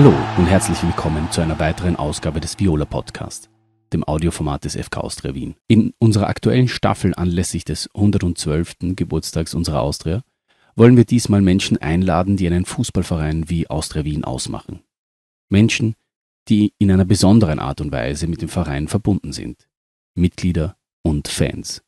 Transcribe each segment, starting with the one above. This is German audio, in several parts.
Hallo und herzlich willkommen zu einer weiteren Ausgabe des Viola Podcast, dem Audioformat des FK Austria Wien. In unserer aktuellen Staffel anlässlich des 112. Geburtstags unserer Austria wollen wir diesmal Menschen einladen, die einen Fußballverein wie Austria Wien ausmachen. Menschen, die in einer besonderen Art und Weise mit dem Verein verbunden sind. Mitglieder und Fans.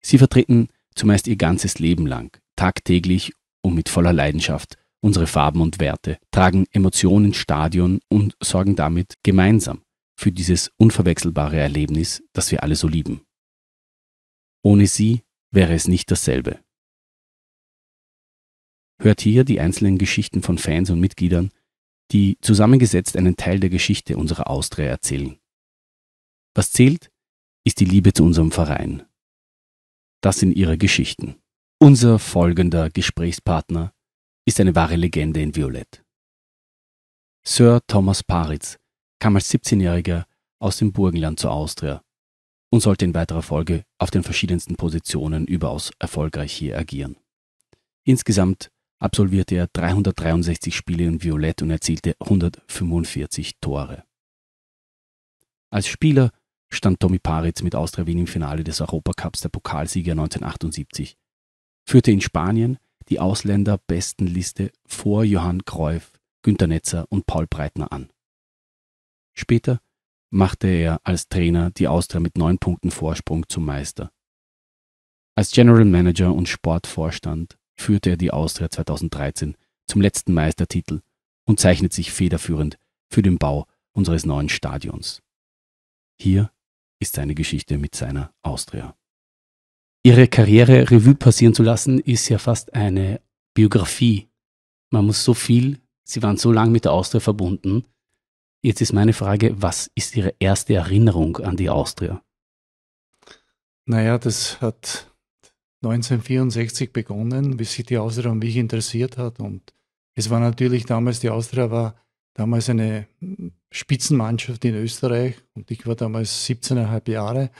Sie vertreten zumeist ihr ganzes Leben lang, tagtäglich und mit voller Leidenschaft Unsere Farben und Werte tragen Emotionen Stadion und sorgen damit gemeinsam für dieses unverwechselbare Erlebnis, das wir alle so lieben. Ohne sie wäre es nicht dasselbe. Hört hier die einzelnen Geschichten von Fans und Mitgliedern, die zusammengesetzt einen Teil der Geschichte unserer Austria erzählen. Was zählt, ist die Liebe zu unserem Verein. Das sind ihre Geschichten. Unser folgender Gesprächspartner ist eine wahre Legende in Violett. Sir Thomas Paritz kam als 17-Jähriger aus dem Burgenland zur Austria und sollte in weiterer Folge auf den verschiedensten Positionen überaus erfolgreich hier agieren. Insgesamt absolvierte er 363 Spiele in Violett und erzielte 145 Tore. Als Spieler stand Tommy Paritz mit Austria Wien im Finale des Europacups der Pokalsieger 1978, führte in Spanien die Ausländerbestenliste vor Johann Cruyff, Günter Netzer und Paul Breitner an. Später machte er als Trainer die Austria mit neun Punkten Vorsprung zum Meister. Als General Manager und Sportvorstand führte er die Austria 2013 zum letzten Meistertitel und zeichnet sich federführend für den Bau unseres neuen Stadions. Hier ist seine Geschichte mit seiner Austria ihre Karriere Revue passieren zu lassen, ist ja fast eine Biografie. Man muss so viel, sie waren so lange mit der Austria verbunden. Jetzt ist meine Frage, was ist Ihre erste Erinnerung an die Austria? Naja, das hat 1964 begonnen, bis sich die Austria an mich interessiert hat. Und es war natürlich damals, die Austria war damals eine Spitzenmannschaft in Österreich und ich war damals 17,5 Jahre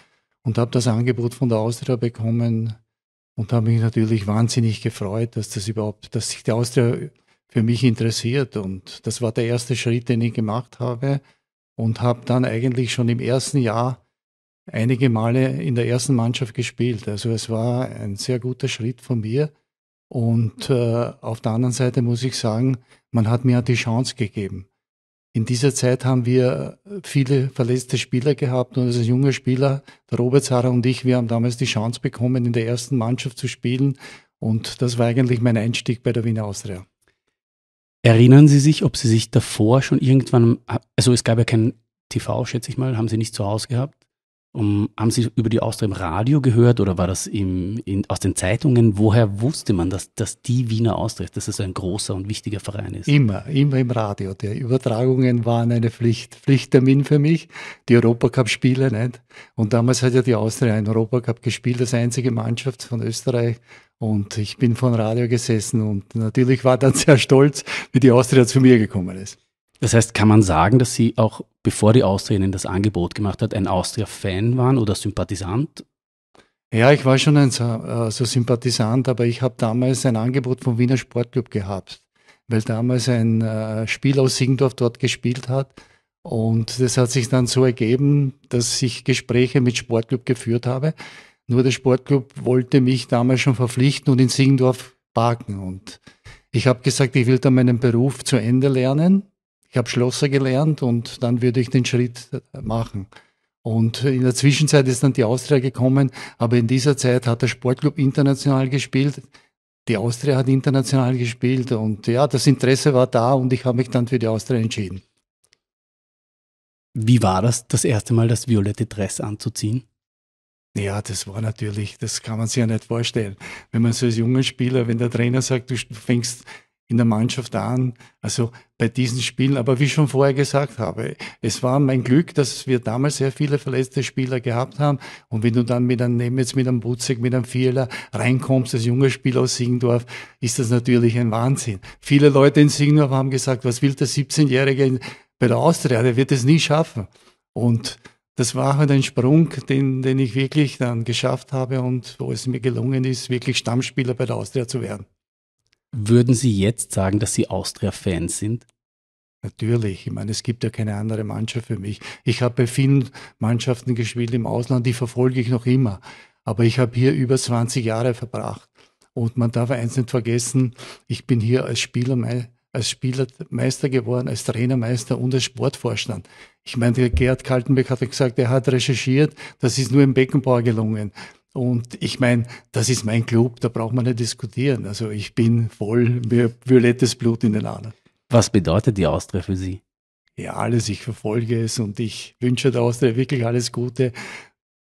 und habe das Angebot von der Austria bekommen und habe mich natürlich wahnsinnig gefreut, dass das überhaupt, dass sich die Austria für mich interessiert. Und das war der erste Schritt, den ich gemacht habe und habe dann eigentlich schon im ersten Jahr einige Male in der ersten Mannschaft gespielt. Also es war ein sehr guter Schritt von mir. Und äh, auf der anderen Seite muss ich sagen, man hat mir die Chance gegeben. In dieser Zeit haben wir viele verletzte Spieler gehabt und als junger Spieler, der Robert Zara und ich, wir haben damals die Chance bekommen, in der ersten Mannschaft zu spielen und das war eigentlich mein Einstieg bei der Wiener Austria. Erinnern Sie sich, ob Sie sich davor schon irgendwann, also es gab ja kein TV, schätze ich mal, haben Sie nicht zu Hause gehabt? Um, haben Sie über die Austria im Radio gehört oder war das im, in, aus den Zeitungen? Woher wusste man, dass, dass die Wiener Austria, dass es ein großer und wichtiger Verein ist? Immer, immer im Radio. Die Übertragungen waren eine Pflicht, Pflichttermin für mich. Die Europacup-Spiele nicht. Und damals hat ja die Austria einen Europacup gespielt, das einzige Mannschaft von Österreich. Und ich bin vor dem Radio gesessen und natürlich war dann sehr stolz, wie die Austria zu mir gekommen ist. Das heißt, kann man sagen, dass Sie auch, bevor die Austria Ihnen das Angebot gemacht hat, ein Austria-Fan waren oder Sympathisant? Ja, ich war schon ein äh, Sympathisant, aber ich habe damals ein Angebot vom Wiener Sportclub gehabt, weil damals ein äh, Spiel aus Singdorf dort gespielt hat. Und das hat sich dann so ergeben, dass ich Gespräche mit Sportclub geführt habe. Nur der Sportclub wollte mich damals schon verpflichten und in Singendorf parken. Und ich habe gesagt, ich will da meinen Beruf zu Ende lernen ich habe Schlosser gelernt und dann würde ich den Schritt äh, machen. Und in der Zwischenzeit ist dann die Austria gekommen, aber in dieser Zeit hat der Sportclub international gespielt. Die Austria hat international gespielt und ja, das Interesse war da und ich habe mich dann für die Austria entschieden. Wie war das, das erste Mal das violette Dress anzuziehen? Ja, das war natürlich, das kann man sich ja nicht vorstellen. Wenn man so als junger Spieler, wenn der Trainer sagt, du fängst in der Mannschaft an. Also bei diesen Spielen, aber wie ich schon vorher gesagt habe, es war mein Glück, dass wir damals sehr viele verletzte Spieler gehabt haben. Und wenn du dann mit einem Nemitz, mit einem Butzek, mit einem Vierler reinkommst, als junger Spieler aus Siegendorf, ist das natürlich ein Wahnsinn. Viele Leute in Siegendorf haben gesagt, was will der 17-Jährige bei der Austria? Der wird es nie schaffen. Und das war halt ein Sprung, den, den ich wirklich dann geschafft habe und wo es mir gelungen ist, wirklich Stammspieler bei der Austria zu werden. Würden Sie jetzt sagen, dass Sie Austria-Fans sind? Natürlich, ich meine, es gibt ja keine andere Mannschaft für mich. Ich habe bei vielen Mannschaften gespielt im Ausland, die verfolge ich noch immer. Aber ich habe hier über 20 Jahre verbracht. Und man darf eins nicht vergessen, ich bin hier als Spieler, als Spielermeister geworden, als Trainermeister und als Sportvorstand. Ich meine, der Gerhard Kaltenbeck hat gesagt, er hat recherchiert, das ist nur im Beckenbauer gelungen. Und ich meine, das ist mein Club, da braucht man nicht diskutieren. Also ich bin voll violettes Blut in den Adern. Was bedeutet die Austria für Sie? Ja, alles. Ich verfolge es und ich wünsche der Austria wirklich alles Gute.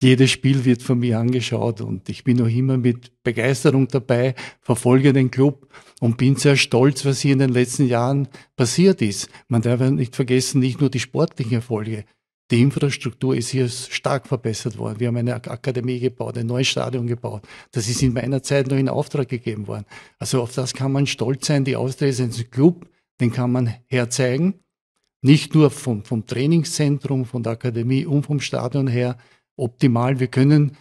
Jedes Spiel wird von mir angeschaut und ich bin noch immer mit Begeisterung dabei, verfolge den Club und bin sehr stolz, was hier in den letzten Jahren passiert ist. Man darf nicht vergessen, nicht nur die sportlichen Erfolge, die Infrastruktur ist hier stark verbessert worden. Wir haben eine Akademie gebaut, ein neues Stadion gebaut. Das ist in meiner Zeit noch in Auftrag gegeben worden. Also auf das kann man stolz sein. Die Austria ist ein Club, den kann man herzeigen. Nicht nur vom, vom Trainingszentrum, von der Akademie und vom Stadion her optimal. Wir können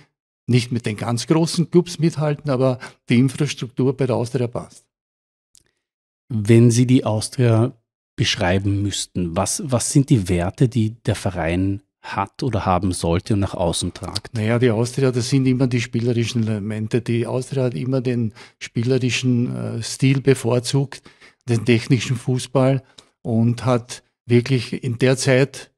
nicht mit den ganz großen Clubs mithalten, aber die Infrastruktur bei der Austria passt. Wenn Sie die Austria beschreiben müssten, was, was sind die Werte, die der Verein hat oder haben sollte und nach außen tragt? Naja, die Austria, das sind immer die spielerischen Elemente. Die Austria hat immer den spielerischen äh, Stil bevorzugt, den technischen Fußball und hat wirklich in der Zeit,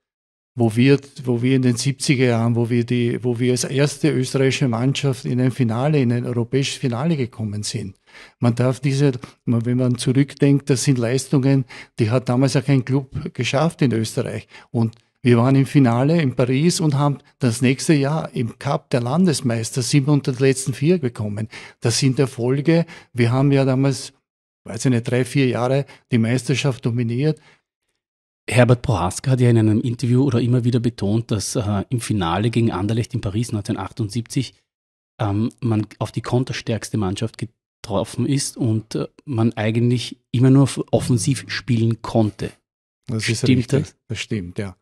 wo wir, wo wir in den 70er Jahren, wo wir die, wo wir als erste österreichische Mannschaft in ein Finale, in ein europäisches Finale gekommen sind, man darf diese, wenn man zurückdenkt, das sind Leistungen, die hat damals auch kein Club geschafft in Österreich. Und wir waren im Finale in Paris und haben das nächste Jahr im Cup der Landesmeister sind wir unter den letzten vier gekommen. Das sind Erfolge. Wir haben ja damals, weiß ich nicht, drei, vier Jahre die Meisterschaft dominiert. Herbert Prohaska hat ja in einem Interview oder immer wieder betont, dass äh, im Finale gegen Anderlecht in Paris 1978 ähm, man auf die konterstärkste Mannschaft getroffen ist und äh, man eigentlich immer nur offensiv spielen konnte. Das stimmt richtig. das? Das stimmt, ja.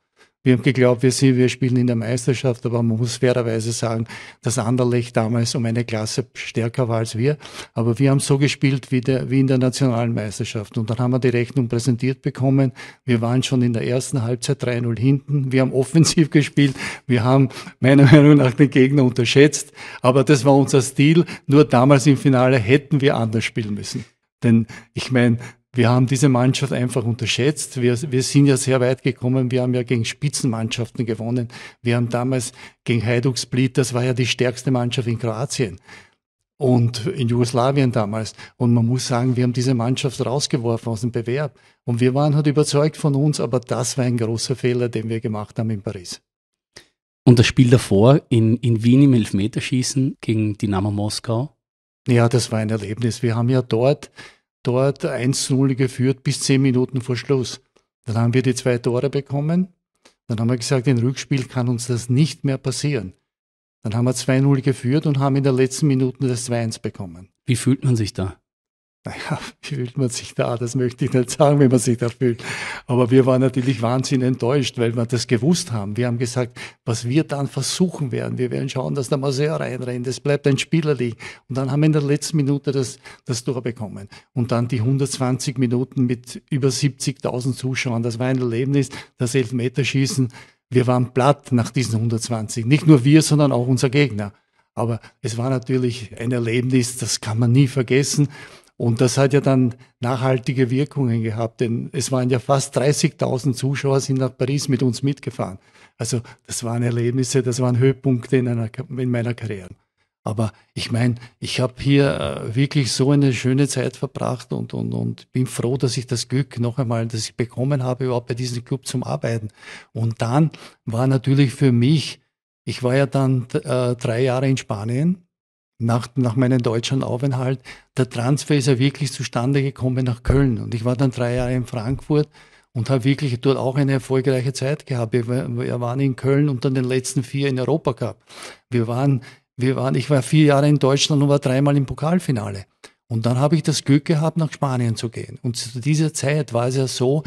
Wir haben geglaubt, wir, sind, wir spielen in der Meisterschaft, aber man muss fairerweise sagen, dass Anderlecht damals um eine Klasse stärker war als wir. Aber wir haben so gespielt wie, der, wie in der nationalen Meisterschaft. Und dann haben wir die Rechnung präsentiert bekommen. Wir waren schon in der ersten Halbzeit 3-0 hinten. Wir haben offensiv gespielt. Wir haben meiner Meinung nach den Gegner unterschätzt. Aber das war unser Stil. Nur damals im Finale hätten wir anders spielen müssen. Denn ich meine, wir haben diese Mannschaft einfach unterschätzt. Wir, wir sind ja sehr weit gekommen. Wir haben ja gegen Spitzenmannschaften gewonnen. Wir haben damals gegen Hajduk Split, das war ja die stärkste Mannschaft in Kroatien und in Jugoslawien damals. Und man muss sagen, wir haben diese Mannschaft rausgeworfen aus dem Bewerb. Und wir waren halt überzeugt von uns, aber das war ein großer Fehler, den wir gemacht haben in Paris. Und das Spiel davor in, in Wien im Elfmeterschießen gegen Dynamo Moskau? Ja, das war ein Erlebnis. Wir haben ja dort dort 1 0 geführt bis 10 Minuten vor Schluss. Dann haben wir die zwei Tore bekommen. Dann haben wir gesagt, im Rückspiel kann uns das nicht mehr passieren. Dann haben wir 2-0 geführt und haben in der letzten Minute das 2-1 bekommen. Wie fühlt man sich da? naja, fühlt man sich da, das möchte ich nicht sagen, wie man sich da fühlt. Aber wir waren natürlich wahnsinnig enttäuscht, weil wir das gewusst haben. Wir haben gesagt, was wir dann versuchen werden, wir werden schauen, dass der Maseur reinrennt, es bleibt ein Spieler liegen. Und dann haben wir in der letzten Minute das, das Tor bekommen. Und dann die 120 Minuten mit über 70.000 Zuschauern, das war ein Erlebnis, das Elfmeterschießen. Wir waren platt nach diesen 120. Nicht nur wir, sondern auch unser Gegner. Aber es war natürlich ein Erlebnis, das kann man nie vergessen. Und das hat ja dann nachhaltige Wirkungen gehabt, denn es waren ja fast 30.000 Zuschauer sind nach Paris mit uns mitgefahren. Also das waren Erlebnisse, das waren Höhepunkte in, einer, in meiner Karriere. Aber ich meine, ich habe hier äh, wirklich so eine schöne Zeit verbracht und, und, und bin froh, dass ich das Glück noch einmal, dass ich bekommen habe, überhaupt bei diesem Club zum Arbeiten. Und dann war natürlich für mich, ich war ja dann äh, drei Jahre in Spanien nach, nach meinem deutschen Aufenthalt, der Transfer ist ja wirklich zustande gekommen nach Köln. Und ich war dann drei Jahre in Frankfurt und habe wirklich dort auch eine erfolgreiche Zeit gehabt. Wir, wir waren in Köln unter den letzten vier in Europa Cup. Wir waren, wir waren, ich war vier Jahre in Deutschland und war dreimal im Pokalfinale. Und dann habe ich das Glück gehabt, nach Spanien zu gehen. Und zu dieser Zeit war es ja so,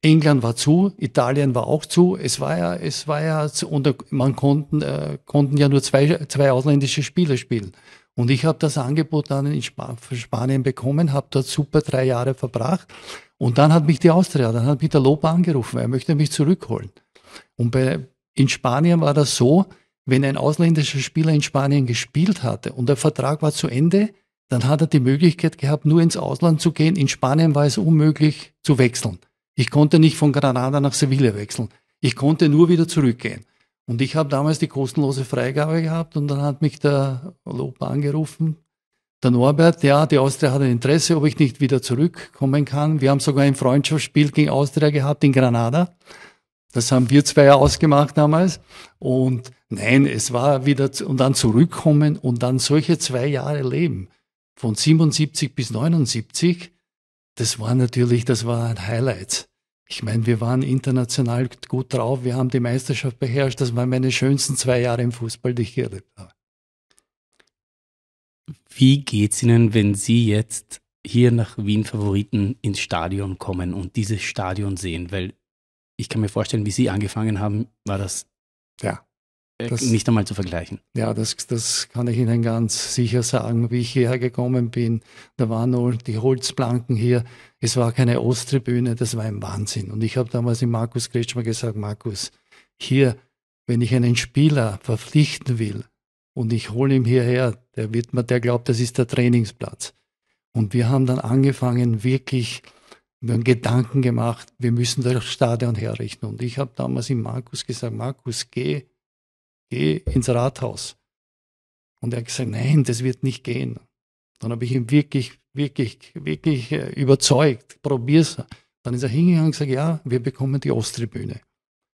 England war zu, Italien war auch zu. Es war ja, es war ja, und äh, man konnten, äh, konnten ja nur zwei, zwei ausländische Spieler spielen. Und ich habe das Angebot dann in Sp Spanien bekommen, habe dort super drei Jahre verbracht. Und dann hat mich die Austria, dann hat mich der Lob angerufen, er möchte mich zurückholen. Und bei, in Spanien war das so, wenn ein ausländischer Spieler in Spanien gespielt hatte und der Vertrag war zu Ende, dann hat er die Möglichkeit gehabt, nur ins Ausland zu gehen. In Spanien war es unmöglich zu wechseln. Ich konnte nicht von Granada nach Sevilla wechseln. Ich konnte nur wieder zurückgehen. Und ich habe damals die kostenlose Freigabe gehabt und dann hat mich der Lob angerufen, der Norbert, ja, die Austria hat ein Interesse, ob ich nicht wieder zurückkommen kann. Wir haben sogar ein Freundschaftsspiel gegen Austria gehabt in Granada. Das haben wir zwei ja ausgemacht damals. Und nein, es war wieder, und dann zurückkommen und dann solche zwei Jahre leben. Von 77 bis 79. Das war natürlich, das war ein Highlight ich meine, wir waren international gut drauf, wir haben die Meisterschaft beherrscht. Das waren meine schönsten zwei Jahre im Fußball, die ich erlebt habe. Wie geht es Ihnen, wenn Sie jetzt hier nach Wien Favoriten ins Stadion kommen und dieses Stadion sehen? Weil ich kann mir vorstellen, wie Sie angefangen haben, war das ja das, äh, nicht einmal zu vergleichen. Ja, das, das kann ich Ihnen ganz sicher sagen, wie ich hierher gekommen bin. Da waren nur die Holzplanken hier. Es war keine Osttribüne, das war ein Wahnsinn. Und ich habe damals dem Markus Kretschmer gesagt, Markus, hier, wenn ich einen Spieler verpflichten will und ich hole ihn hierher, der wird mir, der glaubt, das ist der Trainingsplatz. Und wir haben dann angefangen, wirklich wir haben Gedanken gemacht, wir müssen das Stadion herrichten. Und ich habe damals im Markus gesagt, Markus, geh geh ins Rathaus. Und er hat gesagt, nein, das wird nicht gehen. Dann habe ich ihn wirklich, wirklich, wirklich äh, überzeugt, probier's. Dann ist er hingegangen und gesagt, ja, wir bekommen die Osttribüne.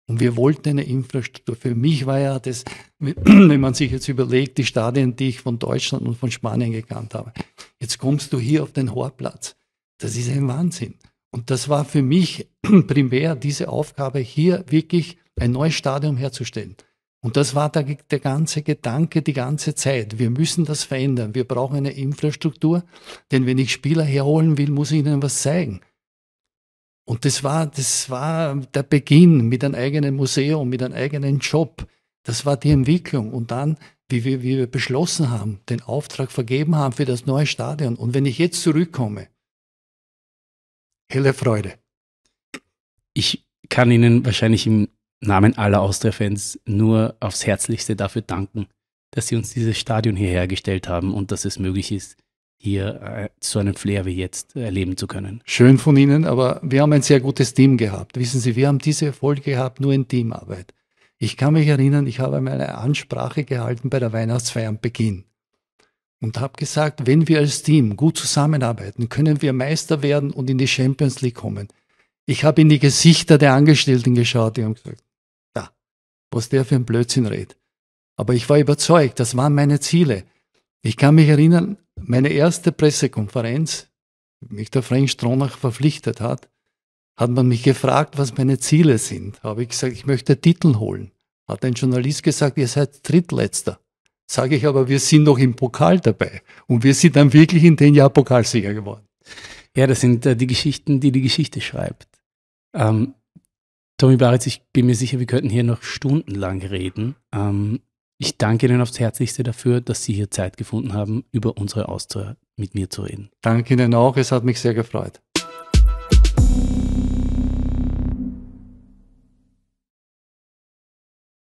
Und wir wollten eine Infrastruktur. Für mich war ja das, wenn man sich jetzt überlegt, die Stadien, die ich von Deutschland und von Spanien gekannt habe. Jetzt kommst du hier auf den Horplatz. Das ist ein Wahnsinn. Und das war für mich primär diese Aufgabe, hier wirklich ein neues Stadion herzustellen. Und das war der, der ganze Gedanke die ganze Zeit. Wir müssen das verändern. Wir brauchen eine Infrastruktur, denn wenn ich Spieler herholen will, muss ich ihnen was zeigen. Und das war, das war der Beginn mit einem eigenen Museum, mit einem eigenen Job. Das war die Entwicklung. Und dann, wie wir, wie wir beschlossen haben, den Auftrag vergeben haben für das neue Stadion. Und wenn ich jetzt zurückkomme, helle Freude. Ich kann Ihnen wahrscheinlich im Namen aller Austria-Fans nur aufs Herzlichste dafür danken, dass sie uns dieses Stadion hier hergestellt haben und dass es möglich ist, hier äh, so einen Flair wie jetzt erleben zu können. Schön von Ihnen, aber wir haben ein sehr gutes Team gehabt. Wissen Sie, wir haben diese Erfolge gehabt nur in Teamarbeit. Ich kann mich erinnern, ich habe meine Ansprache gehalten bei der Weihnachtsfeier am Beginn und habe gesagt, wenn wir als Team gut zusammenarbeiten, können wir Meister werden und in die Champions League kommen. Ich habe in die Gesichter der Angestellten geschaut, die haben gesagt, da, was der für ein Blödsinn redet. Aber ich war überzeugt, das waren meine Ziele. Ich kann mich erinnern, meine erste Pressekonferenz, mich der Frank Stronach verpflichtet hat, hat man mich gefragt, was meine Ziele sind. Habe ich gesagt, ich möchte Titel holen. Hat ein Journalist gesagt, ihr seid Drittletzter. Sage ich aber, wir sind noch im Pokal dabei. Und wir sind dann wirklich in dem Jahr Pokalsieger geworden. Ja, das sind äh, die Geschichten, die die Geschichte schreibt. Ähm, Tommy Baritz, ich bin mir sicher, wir könnten hier noch stundenlang reden. Ähm, ich danke Ihnen aufs Herzlichste dafür, dass Sie hier Zeit gefunden haben, über unsere Austausch mit mir zu reden. Danke Ihnen auch, es hat mich sehr gefreut.